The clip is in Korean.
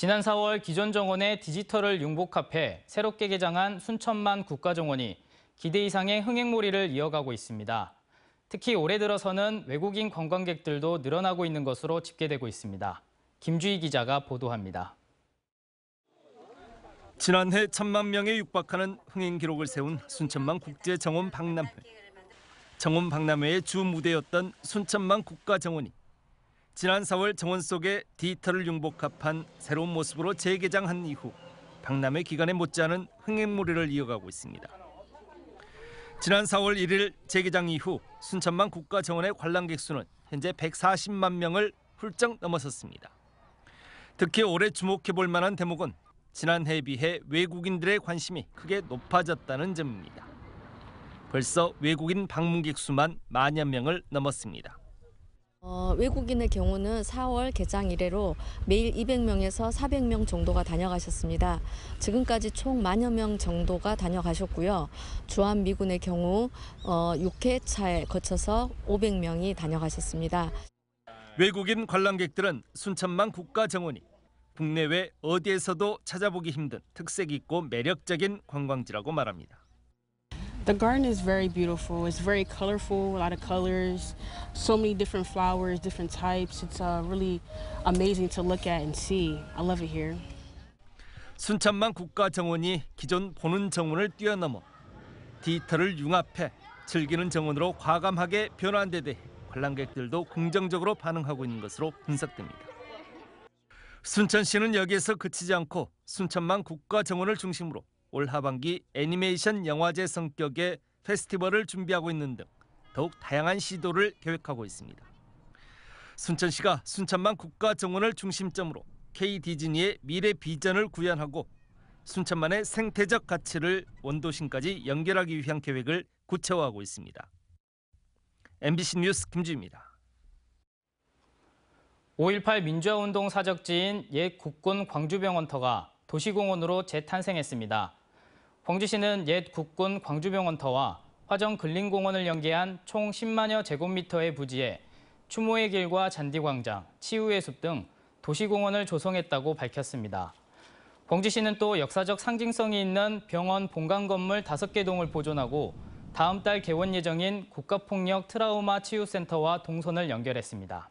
지난 4월 기존 정원의 디지털을 융복합해 새롭게 개장한 순천만 국가정원이 기대 이상의 흥행몰이를 이어가고 있습니다. 특히 올해 들어서는 외국인 관광객들도 늘어나고 있는 것으로 집계되고 있습니다. 김주희 기자가 보도합니다. 지난해 천만 명에 육박하는 흥행 기록을 세운 순천만 국제정원 박람회. 정원 박람회의 주 무대였던 순천만 국가정원이 지난 4월 정원 속에 디지털을 융복합한 새로운 모습으로 재개장한 이후 박람회 기간에 못지않은 흥행몰이를 이어가고 있습니다. 지난 4월 1일 재개장 이후 순천만 국가정원의 관람객 수는 현재 140만 명을 훌쩍 넘어섰습니다. 특히 올해 주목해 볼 만한 대목은 지난해에 비해 외국인들의 관심이 크게 높아졌다는 점입니다. 벌써 외국인 방문객 수만 만여 명을 넘었습니다. 어, 외국인의 경우는 4월 개장 이래로 매일 200명에서 400명 정도가 다녀가셨습니다. 지금까지 총 만여 명 정도가 다녀가셨고요. 주한미군의 경우 어, 6회차에 거쳐서 500명이 다녀가셨습니다. 외국인 관람객들은 순천만 국가정원이 국내외 어디에서도 찾아보기 힘든 특색 있고 매력적인 관광지라고 말합니다. The garden is very beautiful. It's very colorful, a lot of colors, so many different flowers, different types. It's uh, really amazing to look at and see. I love it here. 순천만 국가정원이 기존 보는 정원을 뛰어넘어 디지털을 융합해 즐기는 정원으로 과감하게 변화한 데 대해 관람객들도 긍정적으로 반응하고 있는 것으로 분석됩니다. 순천시는 여기에서 그치지 않고 순천만 국가정원을 중심으로 올 하반기 애니메이션 영화제 성격의 페스티벌을 준비하고 있는 등 더욱 다양한 시도를 계획하고 있습니다. 순천시가 순천만 국가 정원을 중심점으로 K 디즈니의 미래 비전을 구현하고 순천만의 생태적 가치를 원도심까지 연결하기 위한 계획을 구체화하고 있습니다. MBC 뉴스 김주입니다. 5.18 민주화운동 사적지인 옛 국군 광주병원터가 도시공원으로 재탄생했습니다. 광주시는 옛 국군 광주병원터와 화정 근린공원을 연계한 총 10만여 제곱미터의 부지에 추모의 길과 잔디광장, 치유의 숲 등 도시공원을 조성했다고 밝혔습니다. 광주시는 또 역사적 상징성이 있는 병원 본관 건물 5개 동을 보존하고 다음 달 개원 예정인 국가폭력 트라우마 치유센터와 동선을 연결했습니다.